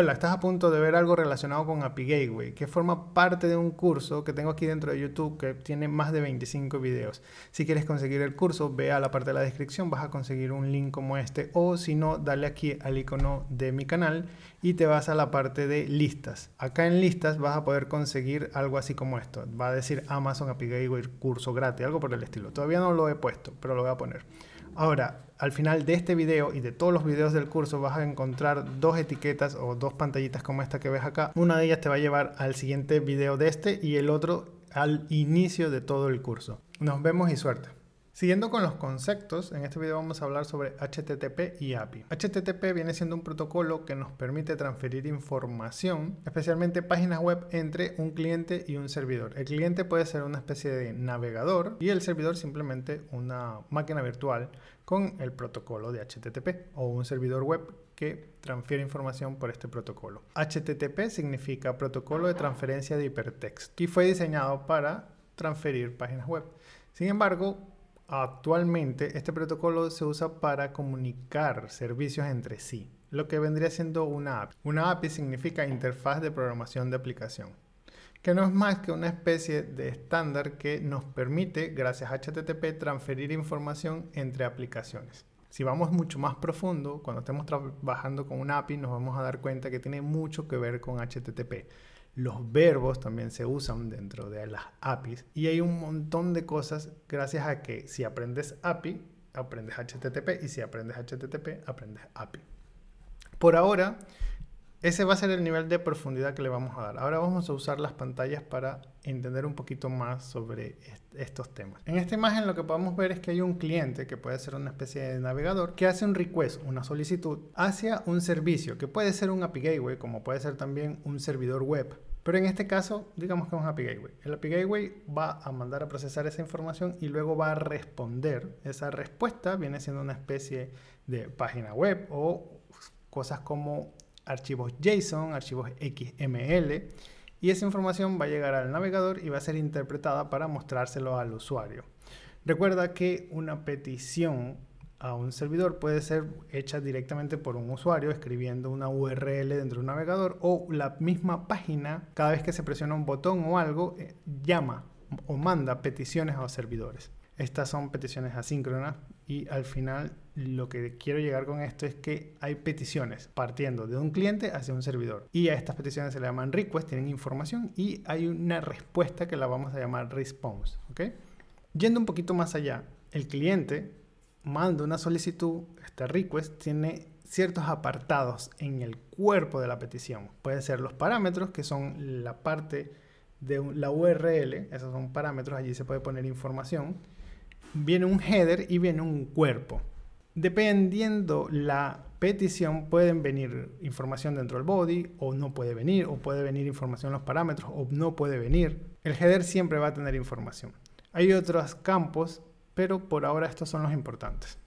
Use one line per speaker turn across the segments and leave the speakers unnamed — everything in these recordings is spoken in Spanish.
Hola, estás a punto de ver algo relacionado con API Gateway, que forma parte de un curso que tengo aquí dentro de YouTube que tiene más de 25 videos. Si quieres conseguir el curso, ve a la parte de la descripción, vas a conseguir un link como este o si no, dale aquí al icono de mi canal y te vas a la parte de listas. Acá en listas vas a poder conseguir algo así como esto. Va a decir Amazon API Gateway curso gratis, algo por el estilo. Todavía no lo he puesto, pero lo voy a poner. Ahora, al final de este video y de todos los videos del curso vas a encontrar dos etiquetas o dos pantallitas como esta que ves acá. Una de ellas te va a llevar al siguiente video de este y el otro al inicio de todo el curso. Nos vemos y suerte. Siguiendo con los conceptos, en este video vamos a hablar sobre HTTP y API. HTTP viene siendo un protocolo que nos permite transferir información, especialmente páginas web, entre un cliente y un servidor. El cliente puede ser una especie de navegador y el servidor simplemente una máquina virtual con el protocolo de HTTP o un servidor web que transfiere información por este protocolo. HTTP significa protocolo de transferencia de hipertexto y fue diseñado para transferir páginas web. Sin embargo, Actualmente, este protocolo se usa para comunicar servicios entre sí, lo que vendría siendo una API. Una API significa interfaz de programación de aplicación, que no es más que una especie de estándar que nos permite, gracias a HTTP, transferir información entre aplicaciones. Si vamos mucho más profundo, cuando estemos trabajando con una API, nos vamos a dar cuenta que tiene mucho que ver con HTTP los verbos también se usan dentro de las APIs y hay un montón de cosas gracias a que si aprendes API, aprendes HTTP y si aprendes HTTP, aprendes API. Por ahora, ese va a ser el nivel de profundidad que le vamos a dar. Ahora vamos a usar las pantallas para entender un poquito más sobre estos temas. En esta imagen lo que podemos ver es que hay un cliente que puede ser una especie de navegador que hace un request, una solicitud hacia un servicio que puede ser un API Gateway como puede ser también un servidor web. Pero en este caso, digamos que es un API Gateway. El API Gateway va a mandar a procesar esa información y luego va a responder. Esa respuesta viene siendo una especie de página web o cosas como archivos JSON, archivos XML, y esa información va a llegar al navegador y va a ser interpretada para mostrárselo al usuario. Recuerda que una petición a un servidor puede ser hecha directamente por un usuario escribiendo una URL dentro de un navegador o la misma página cada vez que se presiona un botón o algo eh, llama o manda peticiones a los servidores. Estas son peticiones asíncronas y al final lo que quiero llegar con esto es que hay peticiones partiendo de un cliente hacia un servidor y a estas peticiones se le llaman requests, tienen información y hay una respuesta que la vamos a llamar response. Yendo un poquito más allá, el cliente manda una solicitud, esta request tiene ciertos apartados en el cuerpo de la petición. Pueden ser los parámetros, que son la parte de la URL, esos son parámetros, allí se puede poner información viene un header y viene un cuerpo. Dependiendo la petición, pueden venir información dentro del body o no puede venir, o puede venir información en los parámetros o no puede venir. El header siempre va a tener información. Hay otros campos, pero por ahora estos son los importantes.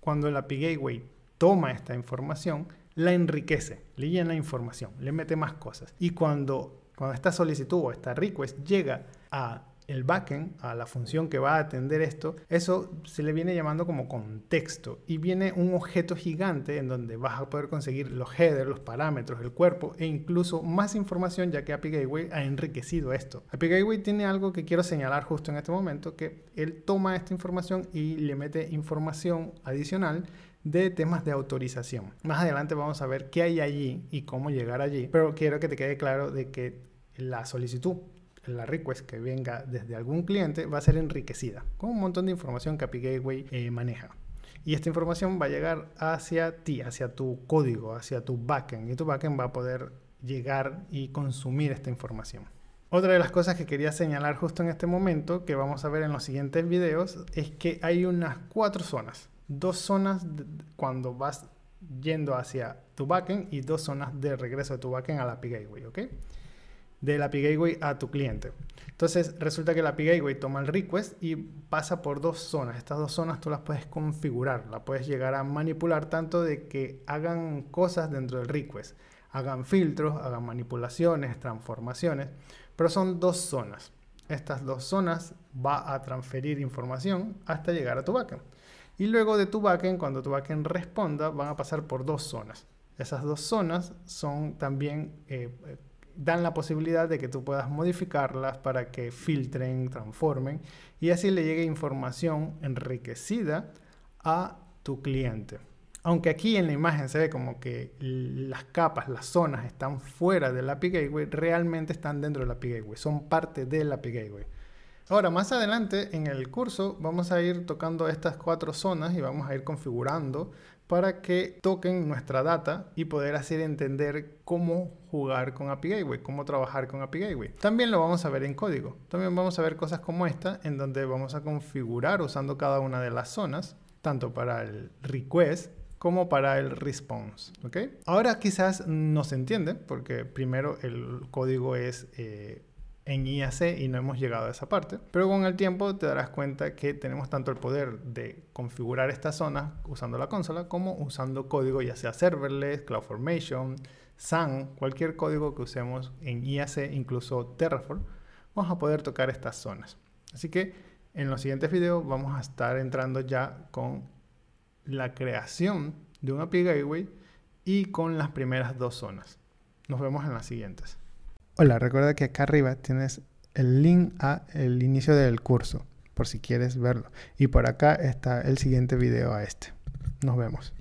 Cuando el API Gateway toma esta información, la enriquece, le llena información, le mete más cosas. Y cuando, cuando esta solicitud o esta request llega a el backend, a la función que va a atender esto, eso se le viene llamando como contexto y viene un objeto gigante en donde vas a poder conseguir los headers, los parámetros, el cuerpo e incluso más información ya que API Gateway ha enriquecido esto. API Gateway tiene algo que quiero señalar justo en este momento, que él toma esta información y le mete información adicional de temas de autorización. Más adelante vamos a ver qué hay allí y cómo llegar allí, pero quiero que te quede claro de que la solicitud la request que venga desde algún cliente va a ser enriquecida con un montón de información que API Gateway eh, maneja. Y esta información va a llegar hacia ti, hacia tu código, hacia tu backend. Y tu backend va a poder llegar y consumir esta información. Otra de las cosas que quería señalar justo en este momento, que vamos a ver en los siguientes videos, es que hay unas cuatro zonas. Dos zonas cuando vas yendo hacia tu backend y dos zonas de regreso de tu backend a la API Gateway, ¿ok? del API Gateway a tu cliente. Entonces resulta que el API Gateway toma el request y pasa por dos zonas. Estas dos zonas tú las puedes configurar, las puedes llegar a manipular tanto de que hagan cosas dentro del request, hagan filtros, hagan manipulaciones, transformaciones, pero son dos zonas. Estas dos zonas va a transferir información hasta llegar a tu backend. Y luego de tu backend, cuando tu backend responda, van a pasar por dos zonas. Esas dos zonas son también eh, dan la posibilidad de que tú puedas modificarlas para que filtren, transformen y así le llegue información enriquecida a tu cliente. Aunque aquí en la imagen se ve como que las capas, las zonas están fuera del API Gateway, realmente están dentro del API Gateway, son parte del API Gateway. Ahora, más adelante en el curso vamos a ir tocando estas cuatro zonas y vamos a ir configurando para que toquen nuestra data y poder hacer entender cómo jugar con API Gateway, cómo trabajar con API Gateway. También lo vamos a ver en código. También vamos a ver cosas como esta, en donde vamos a configurar usando cada una de las zonas, tanto para el request como para el response. Ahora quizás no se entiende, porque primero el código es... Eh, en IAC y no hemos llegado a esa parte. Pero con el tiempo te darás cuenta que tenemos tanto el poder de configurar estas zonas usando la consola como usando código ya sea serverless, CloudFormation, SAN, cualquier código que usemos en IAC, incluso Terraform, vamos a poder tocar estas zonas. Así que en los siguientes videos vamos a estar entrando ya con la creación de un API Gateway y con las primeras dos zonas. Nos vemos en las siguientes. Hola, recuerda que acá arriba tienes el link a el inicio del curso, por si quieres verlo. Y por acá está el siguiente video a este. Nos vemos.